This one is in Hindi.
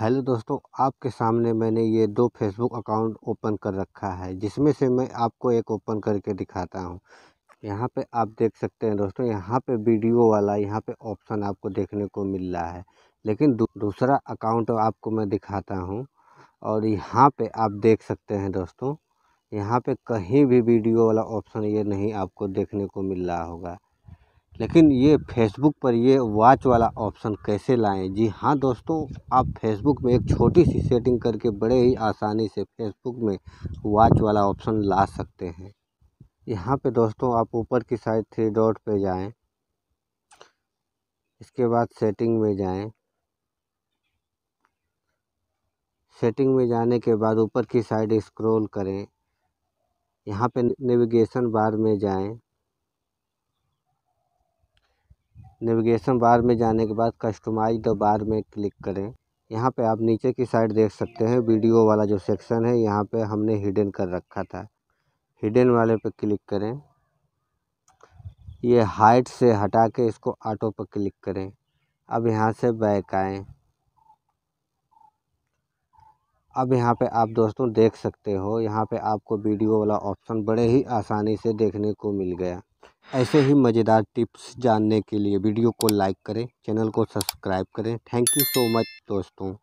हेलो दोस्तों आपके सामने मैंने ये दो फेसबुक अकाउंट ओपन कर रखा है जिसमें से मैं आपको एक ओपन करके दिखाता हूँ यहाँ पे आप देख सकते हैं दोस्तों यहाँ पे वीडियो वाला यहाँ पे ऑप्शन आपको देखने को मिल रहा है लेकिन दू, दूसरा अकाउंट आपको मैं दिखाता हूँ और यहाँ पे आप देख सकते हैं दोस्तों यहाँ पे कहीं भी वीडियो वाला ऑप्शन ये नहीं आपको देखने को मिल रहा होगा लेकिन ये फेसबुक पर ये वॉच वाला ऑप्शन कैसे लाएं जी हाँ दोस्तों आप फेसबुक में एक छोटी सी सेटिंग करके बड़े ही आसानी से फेसबुक में वॉच वाला ऑप्शन ला सकते हैं यहाँ पे दोस्तों आप ऊपर की साइड थ्री डॉट पे जाएं इसके बाद सेटिंग में जाएं सेटिंग में जाने के बाद ऊपर की साइड स्क्रॉल करें यहाँ पे नेविगेशन बार में जाएं नेविगेशन बार में जाने के बाद कस्टमाइज़ द बार में क्लिक करें यहाँ पे आप नीचे की साइड देख सकते हैं वीडियो वाला जो सेक्शन है यहाँ पे हमने हिडन कर रखा था हिडन वाले पे क्लिक करें ये हाइट से हटा के इसको ऑटो पर क्लिक करें अब यहाँ से बैक आएँ अब यहाँ पे आप दोस्तों देख सकते हो यहाँ पे आपको वीडियो वाला ऑप्शन बड़े ही आसानी से देखने को मिल गया ऐसे ही मज़ेदार टिप्स जानने के लिए वीडियो को लाइक करें चैनल को सब्सक्राइब करें थैंक यू सो मच दोस्तों